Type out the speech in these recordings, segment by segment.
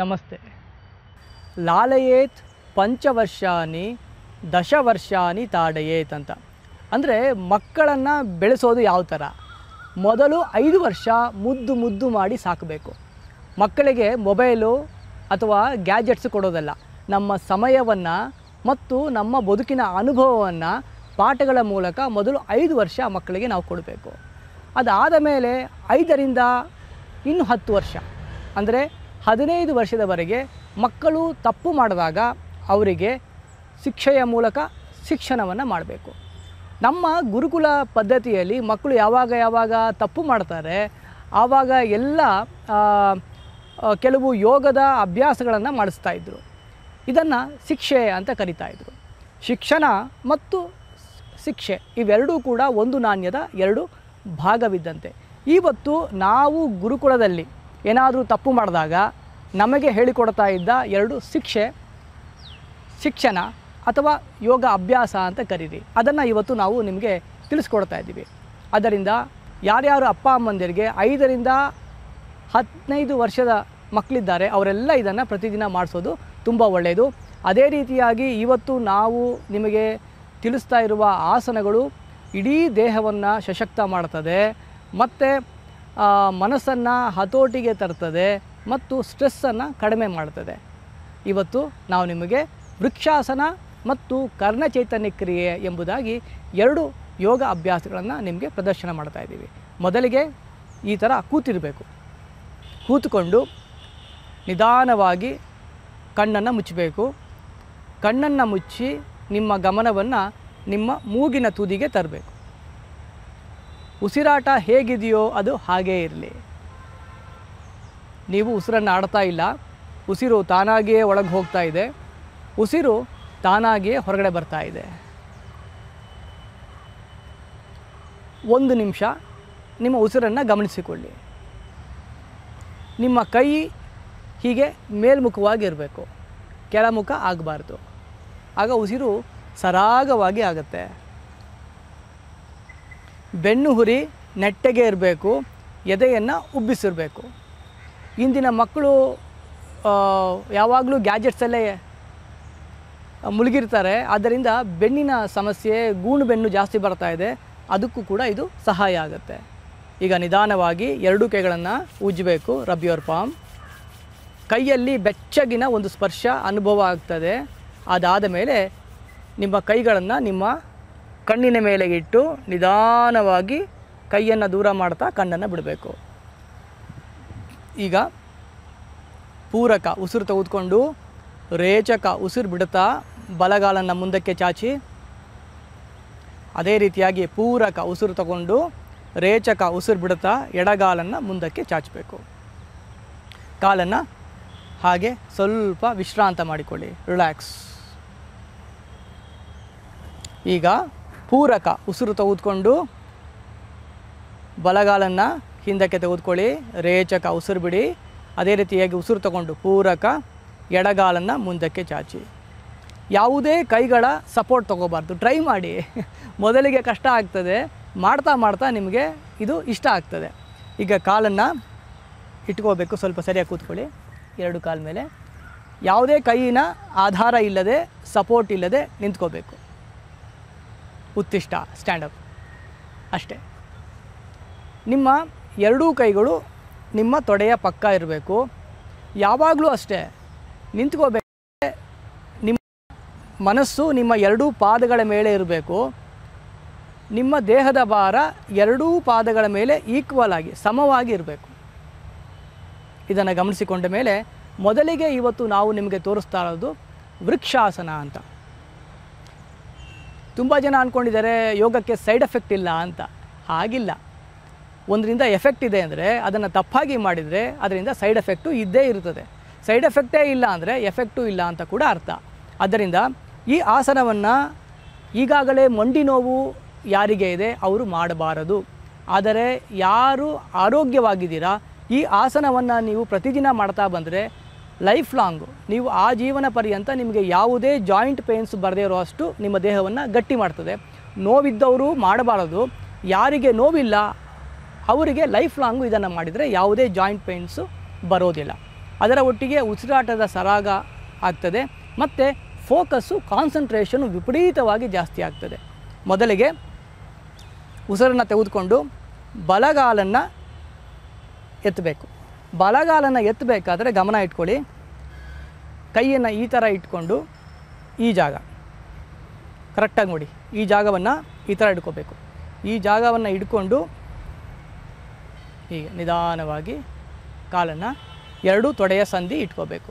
ನಮಸ್ತೆ ಲಾಲಯೇತ್ ಪಂಚವರ್ಷಾನಿ ದಶವರ್ಷಾನಿ ತಾಡಯೇತ್ ಅಂತ ಅಂದರೆ ಮಕ್ಕಳನ್ನು ಬೆಳೆಸೋದು ಯಾವ ಥರ ಮೊದಲು ಐದು ವರ್ಷ ಮುದ್ದು ಮುದ್ದು ಮಾಡಿ ಸಾಕಬೇಕು ಮಕ್ಕಳಿಗೆ ಮೊಬೈಲು ಅಥವಾ ಗ್ಯಾಜೆಟ್ಸ್ ಕೊಡೋದಲ್ಲ ನಮ್ಮ ಸಮಯವನ್ನು ಮತ್ತು ನಮ್ಮ ಬದುಕಿನ ಅನುಭವವನ್ನು ಪಾಠಗಳ ಮೂಲಕ ಮೊದಲು ಐದು ವರ್ಷ ಮಕ್ಕಳಿಗೆ ನಾವು ಕೊಡಬೇಕು ಅದಾದ ಮೇಲೆ ಐದರಿಂದ ಇನ್ನು ಹತ್ತು ವರ್ಷ ಅಂದರೆ ಹದಿನೈದು ವರ್ಷದವರೆಗೆ ಮಕ್ಕಳು ತಪ್ಪು ಮಾಡಿದಾಗ ಅವರಿಗೆ ಶಿಕ್ಷೆಯ ಮೂಲಕ ಶಿಕ್ಷಣವನ್ನು ಮಾಡಬೇಕು ನಮ್ಮ ಗುರುಕುಲ ಪದ್ಧತಿಯಲ್ಲಿ ಮಕ್ಕಳು ಯಾವಾಗ ಯಾವಾಗ ತಪ್ಪು ಮಾಡ್ತಾರೆ ಆವಾಗ ಎಲ್ಲ ಕೆಲವು ಯೋಗದ ಅಭ್ಯಾಸಗಳನ್ನು ಮಾಡಿಸ್ತಾ ಇದ್ದರು ಇದನ್ನು ಶಿಕ್ಷೆ ಅಂತ ಕರಿತಾಯಿದ್ರು ಶಿಕ್ಷಣ ಮತ್ತು ಶಿಕ್ಷೆ ಇವೆರಡೂ ಕೂಡ ಒಂದು ನಾಣ್ಯದ ಎರಡು ಭಾಗವಿದ್ದಂತೆ ಇವತ್ತು ನಾವು ಗುರುಕುಲದಲ್ಲಿ ಏನಾದರೂ ತಪ್ಪು ಮಾಡಿದಾಗ ನಮಗೆ ಹೇಳಿಕೊಡ್ತಾ ಇದ್ದ ಎರಡು ಶಿಕ್ಷೆ ಶಿಕ್ಷಣ ಅಥವಾ ಯೋಗ ಅಭ್ಯಾಸ ಅಂತ ಕರೀರಿ ಅದನ್ನು ಇವತ್ತು ನಾವು ನಿಮಗೆ ತಿಳಿಸ್ಕೊಡ್ತಾ ಇದ್ದೀವಿ ಅದರಿಂದ ಯಾರ್ಯಾರು ಅಪ್ಪ ಅಮ್ಮಂದಿರಿಗೆ ಐದರಿಂದ ಹದಿನೈದು ವರ್ಷದ ಮಕ್ಕಳಿದ್ದಾರೆ ಅವರೆಲ್ಲ ಇದನ್ನು ಪ್ರತಿದಿನ ಮಾಡಿಸೋದು ತುಂಬ ಒಳ್ಳೆಯದು ಅದೇ ರೀತಿಯಾಗಿ ಇವತ್ತು ನಾವು ನಿಮಗೆ ತಿಳಿಸ್ತಾ ಇರುವ ಆಸನಗಳು ಇಡೀ ದೇಹವನ್ನು ಸಶಕ್ತ ಮಾಡ್ತದೆ ಮತ್ತು ಮನಸ್ಸನ್ನು ಹತೋಟಿಗೆ ತರ್ತದೆ ಮತ್ತು ಸ್ಟ್ರೆಸ್ಸನ್ನು ಕಡಿಮೆ ಮಾಡ್ತದೆ ಇವತ್ತು ನಾವು ನಿಮಗೆ ವೃಕ್ಷಾಸನ ಮತ್ತು ಕರ್ಣಚೈತನ್ಯ ಕ್ರಿಯೆ ಎಂಬುದಾಗಿ ಎರಡು ಯೋಗ ಅಭ್ಯಾಸಗಳನ್ನು ನಿಮಗೆ ಪ್ರದರ್ಶನ ಮಾಡ್ತಾ ಇದ್ದೀವಿ ಮೊದಲಿಗೆ ಈ ಥರ ಕೂತಿರಬೇಕು ಕೂತುಕೊಂಡು ನಿಧಾನವಾಗಿ ಕಣ್ಣನ್ನು ಮುಚ್ಚಬೇಕು ಕಣ್ಣನ್ನು ಮುಚ್ಚಿ ನಿಮ್ಮ ಗಮನವನ್ನು ನಿಮ್ಮ ಮೂಗಿನ ತುದಿಗೆ ತರಬೇಕು ಉಸಿರಾಟ ಹೇಗಿದೆಯೋ ಅದು ಹಾಗೇ ಇರಲಿ ನೀವು ಉಸಿರನ್ನು ಆಡ್ತಾ ಇಲ್ಲ ಉಸಿರು ತಾನಾಗಿಯೇ ಒಳಗೆ ಹೋಗ್ತಾ ಇದೆ ಉಸಿರು ತಾನಾಗಿಯೇ ಹೊರಗಡೆ ಬರ್ತಾ ಇದೆ ಒಂದು ನಿಮಿಷ ನಿಮ್ಮ ಉಸಿರನ್ನು ಗಮನಿಸಿಕೊಳ್ಳಿ ನಿಮ್ಮ ಕೈ ಹೀಗೆ ಮೇಲ್ಮುಖವಾಗಿರಬೇಕು ಕೆಳಮುಖ ಆಗಬಾರ್ದು ಆಗ ಉಸಿರು ಸರಾಗವಾಗಿ ಆಗುತ್ತೆ ಬೆನ್ನು ಹುರಿ ನೆಟ್ಟಗೆ ಇರಬೇಕು ಎದೆಯನ್ನು ಉಬ್ಬಿಸಿರಬೇಕು ಇಂದಿನ ಮಕ್ಕಳು ಯಾವಾಗಲೂ ಗ್ಯಾಜೆಟ್ಸಲ್ಲೇ ಮುಳುಗಿರ್ತಾರೆ ಆದ್ದರಿಂದ ಬೆನ್ನಿನ ಸಮಸ್ಯೆ ಗೂಳು ಬೆನ್ನು ಜಾಸ್ತಿ ಬರ್ತಾ ಇದೆ ಅದಕ್ಕೂ ಕೂಡ ಇದು ಸಹಾಯ ಆಗುತ್ತೆ ಈಗ ನಿಧಾನವಾಗಿ ಎರಡು ಕೈಗಳನ್ನು ಉಜ್ಜಬೇಕು ರಬ್ಬಿಯೋರ್ ಪಾಮ್ ಕೈಯಲ್ಲಿ ಬೆಚ್ಚಗಿನ ಒಂದು ಸ್ಪರ್ಶ ಅನುಭವ ಆಗ್ತದೆ ಅದಾದ ಮೇಲೆ ನಿಮ್ಮ ಕೈಗಳನ್ನು ನಿಮ್ಮ ಕಣ್ಣಿನ ಮೇಲೆ ಇಟ್ಟು ನಿಧಾನವಾಗಿ ಕೈಯನ್ನು ದೂರ ಮಾಡ್ತಾ ಕಣ್ಣನ್ನು ಬಿಡಬೇಕು ಈಗ ಪೂರಕ ಉಸಿರು ತೆಗೆದುಕೊಂಡು ರೇಚಕ ಉಸಿರು ಬಿಡುತ್ತಾ ಬಲಗಾಲನ್ನು ಮುಂದಕ್ಕೆ ಚಾಚಿ ಅದೇ ರೀತಿಯಾಗಿ ಪೂರಕ ಉಸಿರು ತಗೊಂಡು ರೇಚಕ ಉಸಿರು ಬಿಡುತ್ತಾ ಎಡಗಾಲನ್ನು ಮುಂದಕ್ಕೆ ಚಾಚಬೇಕು ಕಾಲನ್ನು ಹಾಗೆ ಸ್ವಲ್ಪ ವಿಶ್ರಾಂತ ಮಾಡಿಕೊಳ್ಳಿ ರಿಲ್ಯಾಕ್ಸ್ ಈಗ ಪೂರಕ ಉಸಿರು ತೆಗೆದುಕೊಂಡು ಬಲಗಾಲನ್ನು ಹಿಂದಕ್ಕೆ ತೆಗೆದುಕೊಳ್ಳಿ ರೇಚಕ ಉಸಿರು ಬಿಡಿ ಅದೇ ರೀತಿಯಾಗಿ ಉಸಿರು ತಗೊಂಡು ಪೂರಕ ಎಡಗಾಲನ್ನು ಮುಂದಕ್ಕೆ ಚಾಚಿ ಯಾವುದೇ ಕೈಗಳ ಸಪೋರ್ಟ್ ತಗೋಬಾರ್ದು ಟ್ರೈ ಮಾಡಿ ಮೊದಲಿಗೆ ಕಷ್ಟ ಆಗ್ತದೆ ಮಾಡ್ತಾ ಮಾಡ್ತಾ ನಿಮಗೆ ಇದು ಇಷ್ಟ ಆಗ್ತದೆ ಈಗ ಕಾಲನ್ನು ಇಟ್ಕೋಬೇಕು ಸ್ವಲ್ಪ ಸರಿಯಾಗಿ ಕೂತ್ಕೊಳ್ಳಿ ಎರಡು ಕಾಲ ಮೇಲೆ ಯಾವುದೇ ಕೈಯಿನ ಆಧಾರ ಇಲ್ಲದೆ ಸಪೋರ್ಟ್ ಇಲ್ಲದೆ ನಿಂತ್ಕೋಬೇಕು ಉತ್ತಿಷ್ಟ ಸ್ಟ್ಯಾಂಡಪ್ ಅಷ್ಟೇ ನಿಮ್ಮ ಎರಡೂ ಕೈಗಳು ನಿಮ್ಮ ತೊಡೆಯ ಪಕ್ಕ ಇರಬೇಕು ಯಾವಾಗಲೂ ಅಷ್ಟೇ ನಿಂತ್ಕೋಬೇಕು ನಿಮ್ಮ ಮನಸ್ಸು ನಿಮ್ಮ ಎರಡೂ ಪಾದಗಳ ಮೇಲೆ ಇರಬೇಕು ನಿಮ್ಮ ದೇಹದ ಭಾರ ಎರಡೂ ಪಾದಗಳ ಮೇಲೆ ಈಕ್ವಲ್ ಆಗಿ ಸಮವಾಗಿ ಇರಬೇಕು ಇದನ್ನು ಗಮನಿಸಿಕೊಂಡ ಮೇಲೆ ಮೊದಲಿಗೆ ಇವತ್ತು ನಾವು ನಿಮಗೆ ತೋರಿಸ್ತಾ ಇರೋದು ವೃಕ್ಷಾಸನ ಅಂತ ತುಂಬ ಜನ ಅಂದ್ಕೊಂಡಿದ್ದಾರೆ ಯೋಗಕ್ಕೆ ಸೈಡ್ ಎಫೆಕ್ಟ್ ಇಲ್ಲ ಅಂತ ಹಾಗಿಲ್ಲ ಒಂದರಿಂದ ಎಫೆಕ್ಟ್ ಇದೆ ಅಂದರೆ ಅದನ್ನು ತಪ್ಪಾಗಿ ಮಾಡಿದರೆ ಅದರಿಂದ ಸೈಡ್ ಎಫೆಕ್ಟು ಇದ್ದೇ ಇರುತ್ತದೆ ಸೈಡ್ ಎಫೆಕ್ಟೇ ಇಲ್ಲ ಅಂದರೆ ಎಫೆಕ್ಟು ಇಲ್ಲ ಅಂತ ಕೂಡ ಅರ್ಥ ಆದ್ದರಿಂದ ಈ ಆಸನವನ್ನು ಈಗಾಗಲೇ ಮಂಡಿ ನೋವು ಯಾರಿಗೆ ಇದೆ ಅವರು ಮಾಡಬಾರದು ಆದರೆ ಯಾರು ಆರೋಗ್ಯವಾಗಿದ್ದೀರಾ ಈ ಆಸನವನ್ನು ನೀವು ಪ್ರತಿದಿನ ಮಾಡ್ತಾ ಬಂದರೆ ಲೈಫ್ ಲಾಂಗು ನೀವು ಆ ಜೀವನ ಪರ್ಯಂತ ನಿಮಗೆ ಯಾವುದೇ ಜಾಯಿಂಟ್ ಪೇನ್ಸ್ ಬರದೇ ಇರೋ ಅಷ್ಟು ನಿಮ್ಮ ದೇಹವನ್ನು ಗಟ್ಟಿ ಮಾಡ್ತದೆ ನೋವಿದ್ದವರು ಮಾಡಬಾರದು ಯಾರಿಗೆ ನೋವಿಲ್ಲ ಅವರಿಗೆ ಲೈಫ್ ಲಾಂಗು ಇದನ್ನು ಮಾಡಿದರೆ ಯಾವುದೇ ಜಾಯಿಂಟ್ ಪೇನ್ಸು ಬರೋದಿಲ್ಲ ಅದರ ಒಟ್ಟಿಗೆ ಉಸಿರಾಟದ ಸರಾಗ ಆಗ್ತದೆ ಮತ್ತು ಫೋಕಸ್ಸು ಕಾನ್ಸಂಟ್ರೇಷನು ವಿಪರೀತವಾಗಿ ಜಾಸ್ತಿ ಆಗ್ತದೆ ಮೊದಲಿಗೆ ಉಸಿರನ್ನು ತೆಗೆದುಕೊಂಡು ಬಲಗಾಲನ್ನು ಎತ್ತಬೇಕು ಬಲಗಾಲನ್ನು ಎತ್ತಬೇಕಾದ್ರೆ ಗಮನ ಇಟ್ಕೊಳ್ಳಿ ಕೈಯನ್ನು ಈ ಥರ ಇಟ್ಕೊಂಡು ಈ ಜಾಗ ಕರೆಕ್ಟಾಗಿ ನೋಡಿ ಈ ಜಾಗವನ್ನು ಈ ಥರ ಇಟ್ಕೋಬೇಕು ಈ ಜಾಗವನ್ನು ಇಟ್ಕೊಂಡು ಹೀಗೆ ನಿಧಾನವಾಗಿ ಕಾಲನ್ನು ಎರಡೂ ತೊಡೆಯ ಸಂಧಿ ಇಟ್ಕೋಬೇಕು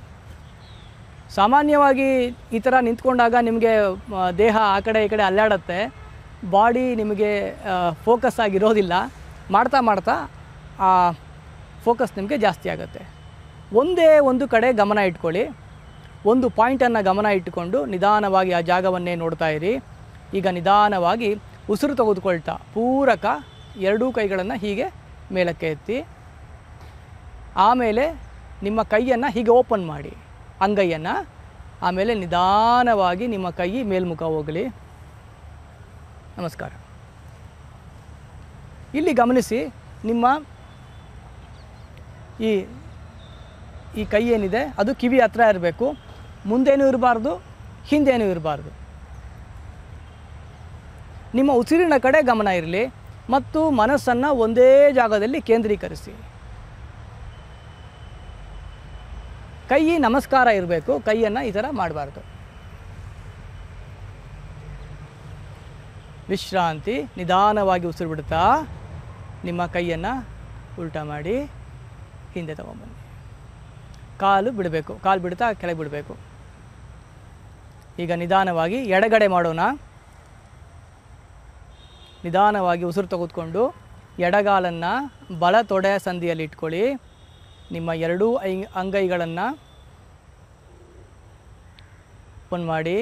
ಸಾಮಾನ್ಯವಾಗಿ ಈ ಥರ ನಿಂತ್ಕೊಂಡಾಗ ನಿಮಗೆ ದೇಹ ಆ ಕಡೆ ಈ ಕಡೆ ಅಲ್ಲಾಡತ್ತೆ ಬಾಡಿ ನಿಮಗೆ ಫೋಕಸ್ ಆಗಿರೋದಿಲ್ಲ ಮಾಡ್ತಾ ಮಾಡ್ತಾ ಫೋಕಸ್ ನಿಮಗೆ ಜಾಸ್ತಿ ಆಗುತ್ತೆ ಒಂದೇ ಒಂದು ಕಡೆ ಗಮನ ಇಟ್ಕೊಳ್ಳಿ ಒಂದು ಪಾಯಿಂಟನ್ನು ಗಮನ ಇಟ್ಟುಕೊಂಡು ನಿಧಾನವಾಗಿ ಆ ಜಾಗವನ್ನೇ ನೋಡ್ತಾ ಇರಿ ಈಗ ನಿಧಾನವಾಗಿ ಉಸಿರು ತೆಗೆದುಕೊಳ್ತಾ ಪೂರಕ ಎರಡೂ ಕೈಗಳನ್ನು ಹೀಗೆ ಮೇಲಕ್ಕೆ ಎತ್ತಿ ಆಮೇಲೆ ನಿಮ್ಮ ಕೈಯನ್ನು ಹೀಗೆ ಓಪನ್ ಮಾಡಿ ಅಂಗೈಯನ್ನು ಆಮೇಲೆ ನಿಧಾನವಾಗಿ ನಿಮ್ಮ ಕೈ ಮೇಲ್ಮುಖ ಹೋಗಲಿ ನಮಸ್ಕಾರ ಇಲ್ಲಿ ಗಮನಿಸಿ ನಿಮ್ಮ ಈ ಈ ಕೈ ಏನಿದೆ ಅದು ಕಿವಿ ಹತ್ರ ಇರಬೇಕು ಮುಂದೇನೂ ಇರಬಾರ್ದು ಹಿಂದೇನೂ ಇರಬಾರ್ದು ನಿಮ್ಮ ಉಸಿರಿನ ಕಡೆ ಗಮನ ಇರಲಿ ಮತ್ತು ಮನಸ್ಸನ್ನು ಒಂದೇ ಜಾಗದಲ್ಲಿ ಕೇಂದ್ರೀಕರಿಸಿ ಕೈಯಿ ನಮಸ್ಕಾರ ಇರಬೇಕು ಕೈಯನ್ನು ಈ ಥರ ಮಾಡಬಾರ್ದು ವಿಶ್ರಾಂತಿ ನಿಧಾನವಾಗಿ ಉಸಿರು ಬಿಡ್ತಾ ನಿಮ್ಮ ಕೈಯನ್ನು ಉಲ್ಟ ಮಾಡಿ ಹಿಂದೆ ತೊಗೊಂಬನ್ನಿ ಕಾಲು ಬಿಡಬೇಕು ಕಾಲು ಬಿಡ್ತಾ ಕೆಳಗೆ ಬಿಡಬೇಕು ಈಗ ನಿಧಾನವಾಗಿ ಎಡಗಡೆ ಮಾಡೋಣ ನಿಧಾನವಾಗಿ ಉಸಿರು ತೆಗೆದುಕೊಂಡು ಎಡಗಾಲನ್ನು ಬಲ ತೊಡೆ ಸಂದಿಯಲ್ಲಿ ಇಟ್ಕೊಳ್ಳಿ ನಿಮ್ಮ ಎರಡೂ ಐ ಅಂಗೈಗಳನ್ನು ಓಪನ್ ಮಾಡಿ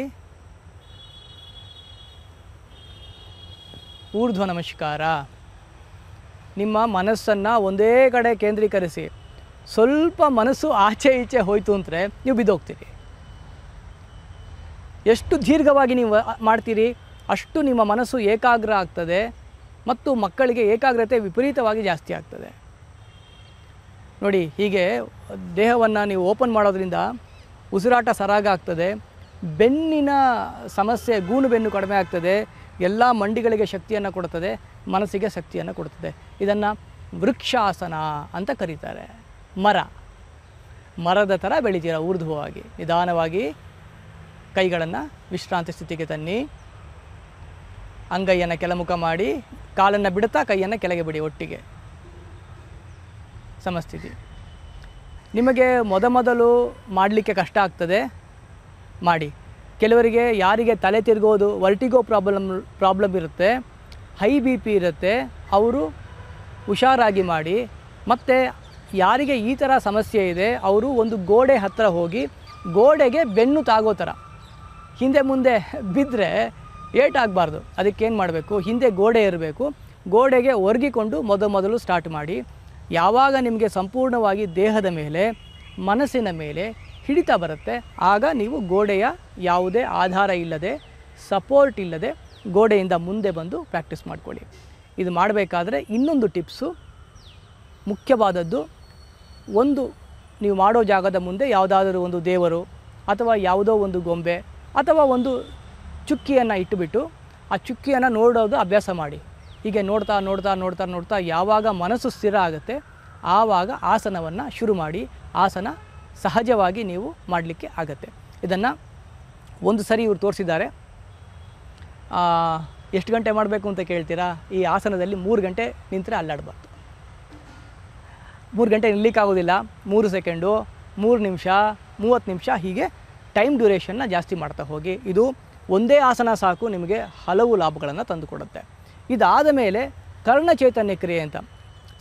ಊರ್ಧ್ವ ನಮಸ್ಕಾರ ನಿಮ್ಮ ಮನಸ್ಸನ್ನು ಒಂದೇ ಕಡೆ ಕೇಂದ್ರೀಕರಿಸಿ ಸ್ವಲ್ಪ ಮನಸ್ಸು ಆಚೆ ಈಚೆ ಹೋಯಿತು ಅಂದರೆ ನೀವು ಬಿದ್ದೋಗ್ತೀರಿ ಎಷ್ಟು ದೀರ್ಘವಾಗಿ ನೀವು ಮಾಡ್ತೀರಿ ಅಷ್ಟು ನಿಮ್ಮ ಮನಸ್ಸು ಏಕಾಗ್ರ ಆಗ್ತದೆ ಮತ್ತು ಮಕ್ಕಳಿಗೆ ಏಕಾಗ್ರತೆ ವಿಪರೀತವಾಗಿ ಜಾಸ್ತಿ ಆಗ್ತದೆ ನೋಡಿ ಹೀಗೆ ದೇಹವನ್ನು ನೀವು ಓಪನ್ ಮಾಡೋದ್ರಿಂದ ಉಸಿರಾಟ ಸರಾಗ ಆಗ್ತದೆ ಬೆನ್ನಿನ ಸಮಸ್ಯೆ ಗೂನು ಬೆನ್ನು ಕಡಿಮೆ ಆಗ್ತದೆ ಎಲ್ಲ ಮಂಡಿಗಳಿಗೆ ಶಕ್ತಿಯನ್ನು ಕೊಡ್ತದೆ ಮನಸ್ಸಿಗೆ ಶಕ್ತಿಯನ್ನು ಕೊಡ್ತದೆ ಇದನ್ನು ವೃಕ್ಷಾಸನ ಅಂತ ಕರೀತಾರೆ ಮರ ಮರದ ಥರ ಬೆಳಿತೀರ ಊರ್ಧ್ವವಾಗಿ ನಿಧಾನವಾಗಿ ಕೈಗಳನ್ನು ವಿಶ್ರಾಂತಿ ಸ್ಥಿತಿಗೆ ತನ್ನಿ ಅಂಗೈಯನ್ನು ಕೆಳಮುಖ ಮಾಡಿ ಕಾಲನ್ನು ಬಿಡುತ್ತಾ ಕೈಯನ್ನು ಕೆಳಗೆ ಬಿಡಿ ಒಟ್ಟಿಗೆ ಸಮಸ್ಥಿತಿ ನಿಮಗೆ ಮೊದಮೊದಲು ಮಾಡಲಿಕ್ಕೆ ಕಷ್ಟ ಆಗ್ತದೆ ಮಾಡಿ ಕೆಲವರಿಗೆ ಯಾರಿಗೆ ತಲೆ ತಿರುಗೋದು ವರ್ಟಿಗೋ ಪ್ರಾಬ್ಲಮ್ ಪ್ರಾಬ್ಲಮ್ ಇರುತ್ತೆ ಹೈ ಬಿ ಪಿ ಇರುತ್ತೆ ಅವರು ಹುಷಾರಾಗಿ ಮಾಡಿ ಮತ್ತು ಯಾರಿಗೆ ಈ ಥರ ಸಮಸ್ಯೆ ಇದೆ ಅವರು ಒಂದು ಗೋಡೆ ಹತ್ತಿರ ಹೋಗಿ ಗೋಡೆಗೆ ಬೆನ್ನು ತಾಗೋ ಥರ ಹಿಂದೆ ಮುಂದೆ ಬಿದ್ದರೆ ಏಟಾಗಬಾರ್ದು ಅದಕ್ಕೇನು ಮಾಡಬೇಕು ಹಿಂದೆ ಗೋಡೆ ಇರಬೇಕು ಗೋಡೆಗೆ ಒರಗಿಕೊಂಡು ಮೊದ ಮೊದಲು ಸ್ಟಾರ್ಟ್ ಮಾಡಿ ಯಾವಾಗ ನಿಮಗೆ ಸಂಪೂರ್ಣವಾಗಿ ದೇಹದ ಮೇಲೆ ಮನಸ್ಸಿನ ಮೇಲೆ ಹಿಡಿತ ಬರುತ್ತೆ ಆಗ ನೀವು ಗೋಡೆಯ ಯಾವುದೇ ಆಧಾರ ಇಲ್ಲದೆ ಸಪೋರ್ಟ್ ಇಲ್ಲದೆ ಗೋಡೆಯಿಂದ ಮುಂದೆ ಬಂದು ಪ್ರಾಕ್ಟೀಸ್ ಮಾಡಿಕೊಳ್ಳಿ ಇದು ಮಾಡಬೇಕಾದ್ರೆ ಇನ್ನೊಂದು ಟಿಪ್ಸು ಮುಖ್ಯವಾದದ್ದು ಒಂದು ನೀವು ಮಾಡೋ ಜಾಗದ ಮುಂದೆ ಯಾವುದಾದರೂ ಒಂದು ದೇವರು ಅಥವಾ ಯಾವುದೋ ಒಂದು ಗೊಂಬೆ ಅಥವಾ ಒಂದು ಚುಕ್ಕಿಯನ್ನು ಇಟ್ಟುಬಿಟ್ಟು ಆ ಚುಕ್ಕಿಯನ್ನು ನೋಡೋದು ಅಭ್ಯಾಸ ಮಾಡಿ ಹೀಗೆ ನೋಡ್ತಾ ನೋಡ್ತಾ ನೋಡ್ತಾ ನೋಡ್ತಾ ಯಾವಾಗ ಮನಸ್ಸು ಸ್ಥಿರ ಆಗುತ್ತೆ ಆವಾಗ ಆಸನವನ್ನು ಶುರು ಮಾಡಿ ಆಸನ ಸಹಜವಾಗಿ ನೀವು ಮಾಡಲಿಕ್ಕೆ ಆಗತ್ತೆ ಇದನ್ನು ಒಂದು ಸರಿ ಇವರು ತೋರಿಸಿದ್ದಾರೆ ಎಷ್ಟು ಗಂಟೆ ಮಾಡಬೇಕು ಅಂತ ಕೇಳ್ತೀರಾ ಈ ಆಸನದಲ್ಲಿ ಮೂರು ಗಂಟೆ ನಿಂತರೆ ಅಲ್ಲಾಡಬಾರ್ದು ಮೂರು ಗಂಟೆ ನಿಲ್ಲಿಕ್ಕಾಗೋದಿಲ್ಲ ಮೂರು ಸೆಕೆಂಡು ಮೂರು ನಿಮಿಷ ಮೂವತ್ತು ನಿಮಿಷ ಹೀಗೆ ಟೈಮ್ ಡ್ಯೂರೇಷನ್ನ ಜಾಸ್ತಿ ಮಾಡ್ತಾ ಹೋಗಿ ಇದು ಒಂದೇ ಆಸನ ಸಾಕು ನಿಮಗೆ ಹಲವು ಲಾಭಗಳನ್ನು ತಂದುಕೊಡುತ್ತೆ ಇದಾದ ಮೇಲೆ ಕರ್ಣಚೈತನ್ಯ ಕ್ರಿಯೆ ಅಂತ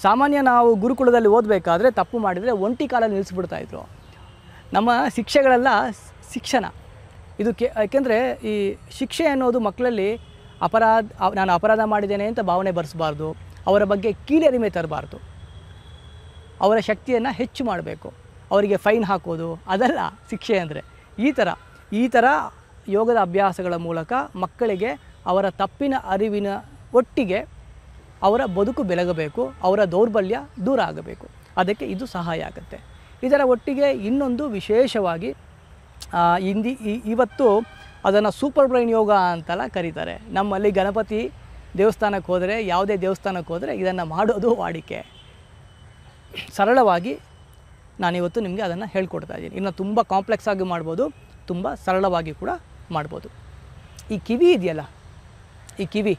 ಸಾಮಾನ್ಯ ನಾವು ಗುರುಕುಲದಲ್ಲಿ ಓದಬೇಕಾದ್ರೆ ತಪ್ಪು ಮಾಡಿದರೆ ಒಂಟಿ ಕಾಲಲ್ಲಿ ಇದ್ರು ನಮ್ಮ ಶಿಕ್ಷೆಗಳೆಲ್ಲ ಶಿಕ್ಷಣ ಇದು ಕೆ ಏಕೆಂದರೆ ಈ ಶಿಕ್ಷೆ ಅನ್ನೋದು ಮಕ್ಕಳಲ್ಲಿ ಅಪರಾಧ ನಾನು ಅಪರಾಧ ಮಾಡಿದ್ದೇನೆ ಅಂತ ಭಾವನೆ ಬರೆಸಬಾರ್ದು ಅವರ ಬಗ್ಗೆ ಕೀಳರಿಮೆ ತರಬಾರ್ದು ಅವರ ಶಕ್ತಿಯನ್ನು ಹೆಚ್ಚು ಮಾಡಬೇಕು ಅವರಿಗೆ ಫೈನ್ ಹಾಕೋದು ಅದೆಲ್ಲ ಶಿಕ್ಷೆ ಅಂದರೆ ಈ ಥರ ಈ ಥರ ಯೋಗದ ಅಭ್ಯಾಸಗಳ ಮೂಲಕ ಮಕ್ಕಳಿಗೆ ಅವರ ತಪ್ಪಿನ ಅರಿವಿನ ಒಟ್ಟಿಗೆ ಅವರ ಬದುಕು ಬೆಳಗಬೇಕು ಅವರ ದೌರ್ಬಲ್ಯ ದೂರ ಆಗಬೇಕು ಅದಕ್ಕೆ ಇದು ಸಹಾಯ ಆಗುತ್ತೆ ಇದರ ಒಟ್ಟಿಗೆ ಇನ್ನೊಂದು ವಿಶೇಷವಾಗಿ ಹಿಂದಿ ಇವತ್ತು ಅದನ್ನು ಸೂಪರ್ ಬ್ರೈನ್ ಯೋಗ ಅಂತೆಲ್ಲ ಕರೀತಾರೆ ನಮ್ಮಲ್ಲಿ ಗಣಪತಿ ದೇವಸ್ಥಾನಕ್ಕೆ ಹೋದರೆ ಯಾವುದೇ ದೇವಸ್ಥಾನಕ್ಕೆ ಹೋದರೆ ಇದನ್ನು ಮಾಡೋದು ವಾಡಿಕೆ ಸರಳವಾಗಿ ನಾನಿವತ್ತು ನಿಮಗೆ ಅದನ್ನು ಹೇಳ್ಕೊಡ್ತಾ ಇದ್ದೀನಿ ಇನ್ನು ತುಂಬ ಕಾಂಪ್ಲೆಕ್ಸ್ ಆಗಿ ಮಾಡ್ಬೋದು ತುಂಬ ಸರಳವಾಗಿ ಕೂಡ ಮಾಡ್ಬೋದು ಈ ಕಿವಿ ಇದೆಯಲ್ಲ ಈ ಕಿವಿ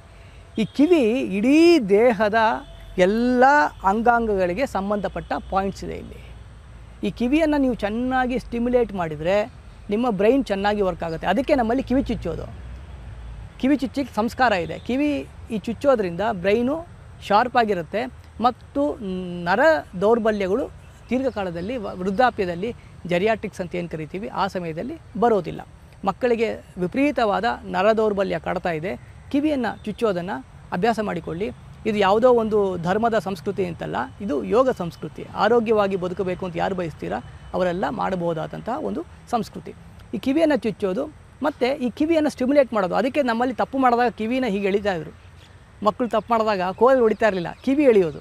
ಈ ಕಿವಿ ಇಡೀ ದೇಹದ ಎಲ್ಲ ಅಂಗಾಂಗಗಳಿಗೆ ಸಂಬಂಧಪಟ್ಟ ಪಾಯಿಂಟ್ಸ್ ಇದೆ ಇಲ್ಲಿ ಈ ಕಿವಿಯನ್ನು ನೀವು ಚೆನ್ನಾಗಿ ಸ್ಟಿಮ್ಯುಲೇಟ್ ಮಾಡಿದರೆ ನಿಮ್ಮ ಬ್ರೈನ್ ಚೆನ್ನಾಗಿ ವರ್ಕ್ ಆಗುತ್ತೆ ಅದಕ್ಕೆ ನಮ್ಮಲ್ಲಿ ಕಿವಿ ಚುಚ್ಚೋದು ಕಿವಿ ಚುಚ್ಚಿಗೆ ಸಂಸ್ಕಾರ ಇದೆ ಕಿವಿ ಈ ಚುಚ್ಚೋದ್ರಿಂದ ಬ್ರೈನು ಶಾರ್ಪ್ ಆಗಿರುತ್ತೆ ಮತ್ತು ನರ ದೌರ್ಬಲ್ಯಗಳು ದೀರ್ಘಕಾಲದಲ್ಲಿ ವೃದ್ಧಾಪ್ಯದಲ್ಲಿ ಜರಿಯಾಟಿಕ್ಸ್ ಅಂತ ಏನು ಕರಿತೀವಿ ಆ ಸಮಯದಲ್ಲಿ ಬರೋದಿಲ್ಲ ಮಕ್ಕಳಿಗೆ ವಿಪರೀತವಾದ ನರ ದೌರ್ಬಲ್ಯ ಕಾಡ್ತಾ ಇದೆ ಕಿವಿಯನ್ನು ಚುಚ್ಚೋದನ್ನು ಅಭ್ಯಾಸ ಮಾಡಿಕೊಳ್ಳಿ ಇದು ಯಾವುದೋ ಒಂದು ಧರ್ಮದ ಸಂಸ್ಕೃತಿ ಅಂತಲ್ಲ ಇದು ಯೋಗ ಸಂಸ್ಕೃತಿ ಆರೋಗ್ಯವಾಗಿ ಬದುಕಬೇಕು ಅಂತ ಯಾರು ಬಯಸ್ತೀರಾ ಅವರೆಲ್ಲ ಮಾಡಬಹುದಾದಂತಹ ಒಂದು ಸಂಸ್ಕೃತಿ ಈ ಕಿವಿಯನ್ನು ಚುಚ್ಚೋದು ಮತ್ತು ಈ ಕಿವಿಯನ್ನು ಸ್ಟಿಮ್ಯುಲೇಟ್ ಮಾಡೋದು ಅದಕ್ಕೆ ನಮ್ಮಲ್ಲಿ ತಪ್ಪು ಮಾಡಿದಾಗ ಕಿವಿನ ಹೀಗೆ ಎಳಿತಾ ಇದ್ರು ಮಕ್ಕಳು ತಪ್ಪು ಮಾಡಿದಾಗ ಕೋವಿ ಹೊಡಿತಾ ಇರಲಿಲ್ಲ ಕಿವಿ ಎಳೆಯೋದು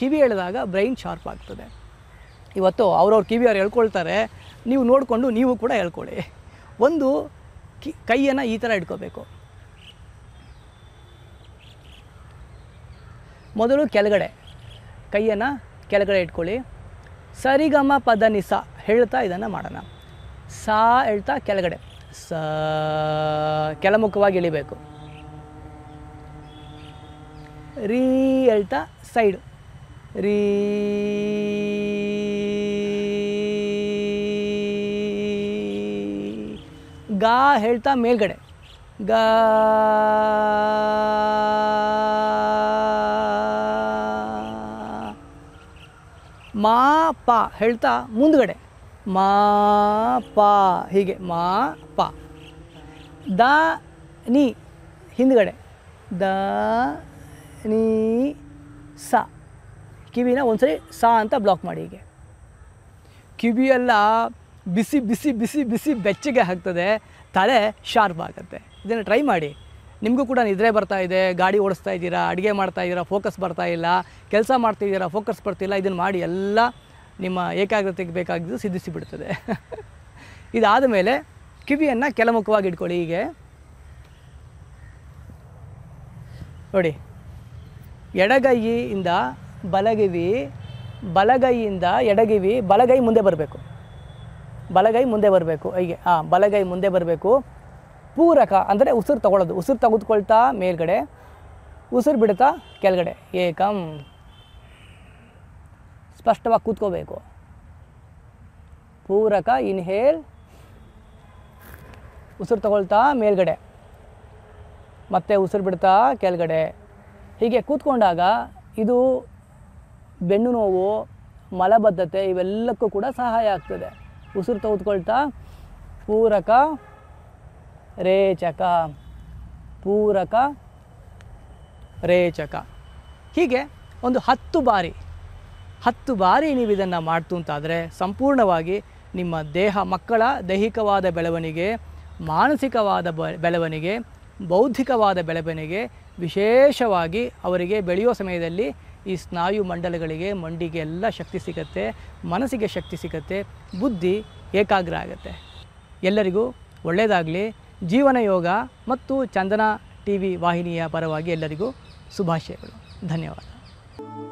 ಕಿವಿ ಹೇಳಿದಾಗ ಬ್ರೈನ್ ಶಾರ್ಪ್ ಆಗ್ತದೆ ಇವತ್ತು ಅವ್ರವ್ರ ಕಿವಿಯವ್ರು ಹೇಳ್ಕೊಳ್ತಾರೆ ನೀವು ನೋಡಿಕೊಂಡು ನೀವು ಕೂಡ ಹೇಳ್ಕೊಳ್ಳಿ ಒಂದು ಕಿ ಕೈಯನ್ನು ಈ ಥರ ಇಟ್ಕೋಬೇಕು ಮೊದಲು ಕೆಳಗಡೆ ಕೈಯನ್ನು ಕೆಳಗಡೆ ಇಟ್ಕೊಳ್ಳಿ ಸರಿಗಮ ಪದ ನಿಸ ಹೇಳ್ತಾ ಇದನ್ನು ಮಾಡೋಣ ಸಾ ಹೇಳ್ತಾ ಕೆಳಗಡೆ ಸ ಕೆಳಮುಖವಾಗಿ ಇಳಿಬೇಕು ರೀ ಹೇಳ್ತಾ ಸೈಡು ರೀ ಗಾ ಹೇಳ್ತಾ ಮೇಲ್ಗಡೆ ಗ ಮಾ ಪ ಹೇಳ್ತಾ ಮುಂದ್ಗಡೆ ಮಾ ಪ ಹೀಗೆ ಮಾ ಪ ದ ನಿ ಹಿಂದ್ಗಡೆ ದ ನಿ ಸ ಕಿವಿನ ಒಂದ್ಸರಿ ಸಾ ಅಂತ ಬ್ಲಾಕ್ ಮಾಡಿ ಹೀಗೆ ಕಿವಿಯೆಲ್ಲ ಬಿಸಿ ಬಿಸಿ ಬಿಸಿ ಬಿಸಿ ಬೆಚ್ಚಗೆ ಹಾಕ್ತದೆ ತಲೆ ಶಾರ್ಪ್ ಆಗುತ್ತೆ ಇದನ್ನು ಟ್ರೈ ಮಾಡಿ ನಿಮಗೂ ಕೂಡ ನಿದ್ರೆ ಬರ್ತಾ ಇದೆ ಗಾಡಿ ಓಡಿಸ್ತಾ ಇದ್ದೀರಾ ಅಡುಗೆ ಮಾಡ್ತಾ ಇದ್ದೀರಾ ಫೋಕಸ್ ಬರ್ತಾ ಇಲ್ಲ ಕೆಲಸ ಮಾಡ್ತಿದ್ದೀರಾ ಫೋಕಸ್ ಬರ್ತಿಲ್ಲ ಇದನ್ನು ಮಾಡಿ ಎಲ್ಲ ನಿಮ್ಮ ಏಕಾಗ್ರತೆಗೆ ಬೇಕಾಗಿದ್ದು ಬಿಡ್ತದೆ ಇದಾದ ಮೇಲೆ ಕಿವಿಯನ್ನು ಕೆಲಮುಖವಾಗಿ ಇಟ್ಕೊಳ್ಳಿ ಹೀಗೆ ನೋಡಿ ಎಡಗೈಯಿಂದ ಬಲಗಿವಿ ಬಲಗೈಯಿಂದ ಎಡಗಿವಿ ಬಲಗೈ ಮುಂದೆ ಬರಬೇಕು ಬಲಗೈ ಮುಂದೆ ಬರಬೇಕು ಹೀಗೆ ಹಾಂ ಬಲಗೈ ಮುಂದೆ ಬರಬೇಕು ಪೂರಕ ಅಂದರೆ ಉಸಿರು ತಗೊಳ್ಳೋದು ಉಸಿರು ತೆಗೆದುಕೊಳ್ತಾ ಮೇಲ್ಗಡೆ ಉಸಿರು ಬಿಡ್ತಾ ಕೆಳಗಡೆ ಏಕಂ ಸ್ಪಷ್ಟವಾಗಿ ಕೂತ್ಕೋಬೇಕು ಪೂರಕ ಇನ್ಹೇಲ್ ಉಸಿರು ತಗೊಳ್ತಾ ಮೇಲ್ಗಡೆ ಮತ್ತೆ ಉಸಿರು ಬಿಡ್ತಾ ಕೆಳಗಡೆ ಹೀಗೆ ಕೂತ್ಕೊಂಡಾಗ ಇದು ಬೆನ್ನು ನೋವು ಮಲಬದ್ಧತೆ ಇವೆಲ್ಲಕ್ಕೂ ಕೂಡ ಸಹಾಯ ಆಗ್ತದೆ ಉಸಿರು ತೆಗೆದುಕೊಳ್ತಾ ಪೂರಕ ರೇಚಕ ಪೂರಕ ರೇಚಕ ಹೀಗೆ ಒಂದು ಹತ್ತು ಬಾರಿ ಹತ್ತು ಬಾರಿ ನೀವು ಇದನ್ನು ಮಾಡ್ತು ಅಂತಾದರೆ ಸಂಪೂರ್ಣವಾಗಿ ನಿಮ್ಮ ದೇಹ ಮಕ್ಕಳ ದೈಹಿಕವಾದ ಬೆಳವಣಿಗೆ ಮಾನಸಿಕವಾದ ಬೆಳವಣಿಗೆ ಬೌದ್ಧಿಕವಾದ ಬೆಳವಣಿಗೆ ವಿಶೇಷವಾಗಿ ಅವರಿಗೆ ಬೆಳೆಯೋ ಸಮಯದಲ್ಲಿ ಈ ಸ್ನಾಯು ಮಂಡಲಗಳಿಗೆ ಮಂಡಿಗೆ ಎಲ್ಲ ಶಕ್ತಿ ಸಿಗತ್ತೆ ಮನಸ್ಸಿಗೆ ಶಕ್ತಿ ಸಿಗತ್ತೆ ಬುದ್ಧಿ ಏಕಾಗ್ರ ಆಗುತ್ತೆ ಎಲ್ಲರಿಗೂ ಒಳ್ಳೆಯದಾಗಲಿ ಜೀವನ ಯೋಗ ಮತ್ತು ಚಂದನ ಟಿ ವಿ ವಾಹಿನಿಯ ಪರವಾಗಿ ಎಲ್ಲರಿಗೂ ಶುಭಾಶಯಗಳು ಧನ್ಯವಾದ